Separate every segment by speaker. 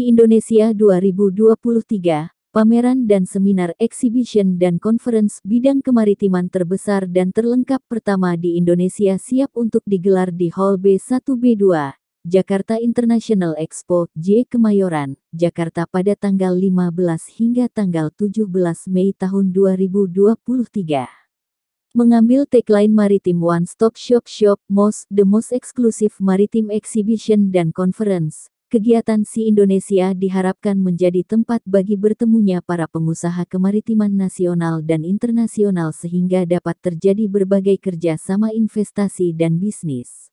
Speaker 1: Indonesia 2023, pameran dan seminar exhibition dan conference bidang kemaritiman terbesar dan terlengkap pertama di Indonesia siap untuk digelar di Hall B1B2, Jakarta International Expo, J Kemayoran, Jakarta pada tanggal 15 hingga tanggal 17 Mei tahun 2023 mengambil tagline Maritim One Stop Shop Shop MOS, The Most Exclusive Maritime Exhibition dan Conference, Kegiatan Si Indonesia diharapkan menjadi tempat bagi bertemunya para pengusaha kemaritiman nasional dan internasional sehingga dapat terjadi berbagai kerja sama investasi dan bisnis.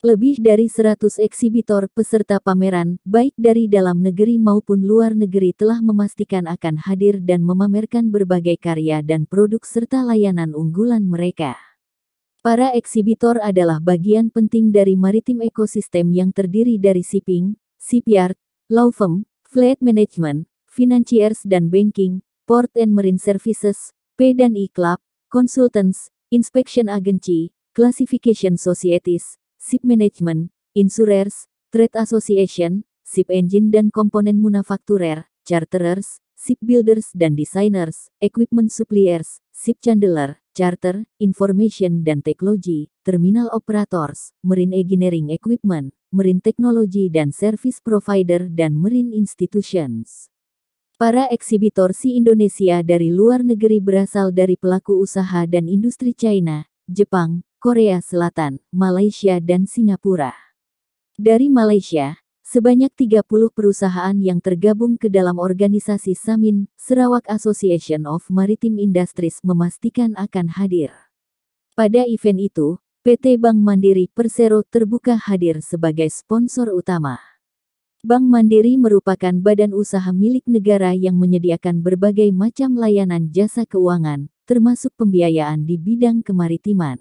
Speaker 1: Lebih dari 100 eksibitor peserta pameran, baik dari dalam negeri maupun luar negeri telah memastikan akan hadir dan memamerkan berbagai karya dan produk serta layanan unggulan mereka. Para eksibitor adalah bagian penting dari maritim ekosistem yang terdiri dari shipping, CPR, law firm, fleet management, financiers dan banking, port and marine services, P dan E club, consultants, inspection agency, classification societies, ship management, insurers, trade association, ship engine dan komponen manufacturer, charterers, Ship Builders dan designers, equipment suppliers, ship chandler, charter, information dan Teknologi, terminal operators, marine engineering equipment, marine technology dan service provider dan marine institutions. Para eksibitor si Indonesia dari luar negeri berasal dari pelaku usaha dan industri China, Jepang, Korea Selatan, Malaysia dan Singapura. Dari Malaysia, sebanyak 30 perusahaan yang tergabung ke dalam organisasi Samin, Sarawak Association of Maritime Industries memastikan akan hadir. Pada event itu, PT Bank Mandiri Persero terbuka hadir sebagai sponsor utama. Bank Mandiri merupakan badan usaha milik negara yang menyediakan berbagai macam layanan jasa keuangan, termasuk pembiayaan di bidang kemaritiman.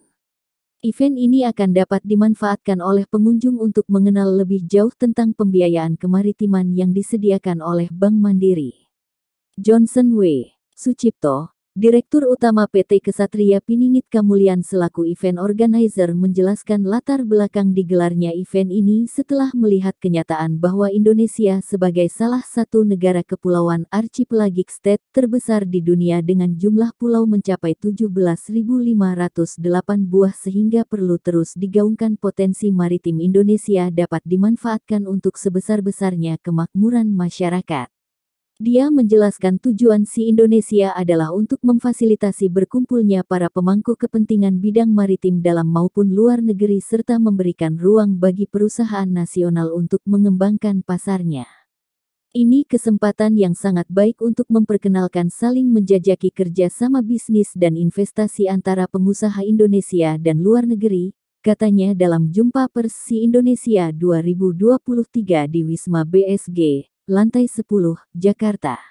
Speaker 1: Event ini akan dapat dimanfaatkan oleh pengunjung untuk mengenal lebih jauh tentang pembiayaan kemaritiman yang disediakan oleh Bank Mandiri. Johnson W. Sucipto, Direktur Utama PT Kesatria Piningit Kamulian selaku event organizer menjelaskan latar belakang digelarnya event ini setelah melihat kenyataan bahwa Indonesia sebagai salah satu negara kepulauan archipelagic state terbesar di dunia dengan jumlah pulau mencapai 17.508 buah sehingga perlu terus digaungkan potensi maritim Indonesia dapat dimanfaatkan untuk sebesar-besarnya kemakmuran masyarakat. Dia menjelaskan tujuan si Indonesia adalah untuk memfasilitasi berkumpulnya para pemangku kepentingan bidang maritim dalam maupun luar negeri serta memberikan ruang bagi perusahaan nasional untuk mengembangkan pasarnya. Ini kesempatan yang sangat baik untuk memperkenalkan saling menjajaki kerja sama bisnis dan investasi antara pengusaha Indonesia dan luar negeri, katanya dalam jumpa pers Indonesia 2023 di Wisma BSG. Lantai 10, Jakarta.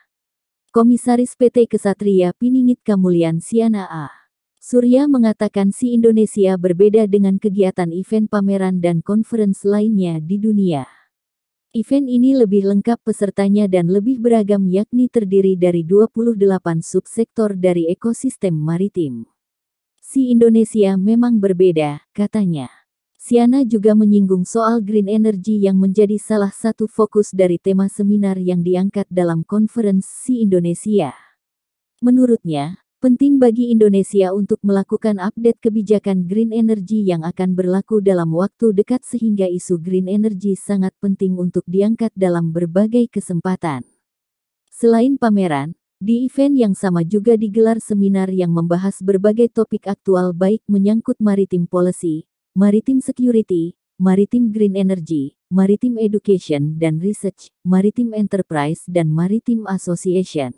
Speaker 1: Komisaris PT Kesatria Piningit Kamulian Siana A. Surya mengatakan si Indonesia berbeda dengan kegiatan event pameran dan conference lainnya di dunia. Event ini lebih lengkap pesertanya dan lebih beragam yakni terdiri dari 28 subsektor dari ekosistem maritim. Si Indonesia memang berbeda, katanya. Siana juga menyinggung soal green energy yang menjadi salah satu fokus dari tema seminar yang diangkat dalam konferensi Indonesia. Menurutnya, penting bagi Indonesia untuk melakukan update kebijakan green energy yang akan berlaku dalam waktu dekat sehingga isu green energy sangat penting untuk diangkat dalam berbagai kesempatan. Selain pameran, di event yang sama juga digelar seminar yang membahas berbagai topik aktual baik menyangkut maritim policy, Maritim Security, Maritim Green Energy, Maritim Education dan Research, Maritim Enterprise dan Maritim Association.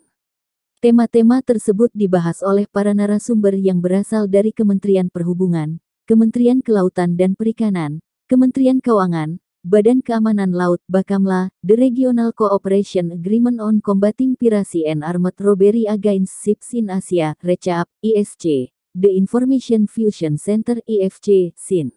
Speaker 1: Tema-tema tersebut dibahas oleh para narasumber yang berasal dari Kementerian Perhubungan, Kementerian Kelautan dan Perikanan, Kementerian Keuangan, Badan Keamanan Laut Bakamla, The Regional Cooperation Agreement on Combating Piracy and Armed Robbery Against Ships in Asia, RECAP, ISC, e The Information Fusion Center IFC, e SIN.